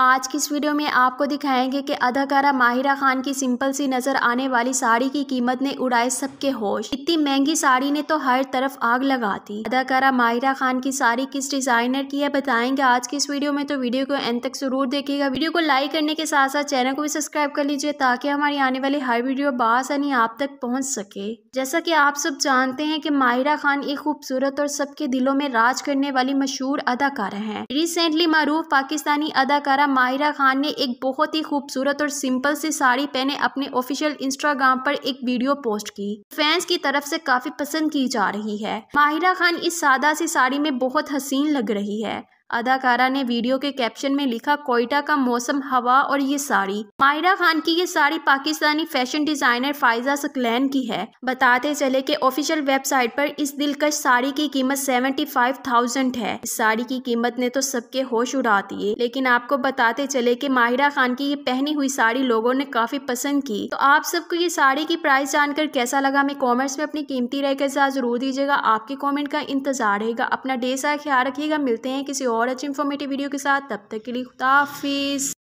आज की इस वीडियो में आपको दिखाएंगे कि अदाकारा माहिरा खान की सिंपल सी नज़र आने वाली साड़ी की कीमत ने उड़ाए सबके होश इतनी महंगी साड़ी ने तो हर तरफ आग लगा दी अदाकारा माहिरा खान की साड़ी किस डिजाइनर की है बताएंगे आज की इस वीडियो में तो वीडियो को एंड तक जरूर देखिएगा वीडियो को लाइक करने के साथ साथ चैनल को भी सब्सक्राइब कर लीजिए ताकि हमारी आने वाली हर वीडियो बासानी आप तक पहुँच सके जैसा की आप सब जानते हैं की माहिरा खान एक खूबसूरत और सबके दिलों में राज करने वाली मशहूर अदाकारा है रिसेंटली मरूफ पाकिस्तानी अदाकारा अदाकारा माहिरा खान ने एक बहुत ही खूबसूरत और सिंपल सी साड़ी पहने अपने ऑफिशियल इंस्टाग्राम पर एक वीडियो पोस्ट की फैंस की तरफ से काफी पसंद की जा रही है माहिरा खान इस सादा सी साड़ी में बहुत हसीन लग रही है अदाकारा ने वीडियो के कैप्शन में लिखा कोयटा का मौसम हवा और ये साड़ी मायरा खान की ये साड़ी पाकिस्तानी फैशन डिजाइनर फाइजा सकलैन की है बताते चले कि ऑफिशियल वेबसाइट पर इस दिलकश साड़ी की कीमत सेवेंटी फाइव थाउजेंड है इस साड़ी की कीमत ने तो सबके होश उड़ा दिए लेकिन आपको बताते चले की माहिरा खान की ये पहनी हुई साड़ी लोगो ने काफी पसंद की तो आप सबको ये साड़ी की प्राइस जानकर कैसा लगा हमें कॉमेंट्स में अपनी कीमती रह के साथ जरूर दीजिएगा आपके कॉमेंट का इंतजार रहेगा अपना डे सा ख्याल रखिएगा मिलते हैं किसी और और अच्छी इन्फॉर्मेटिव वीडियो के साथ तब तक के लिए खुदाफिज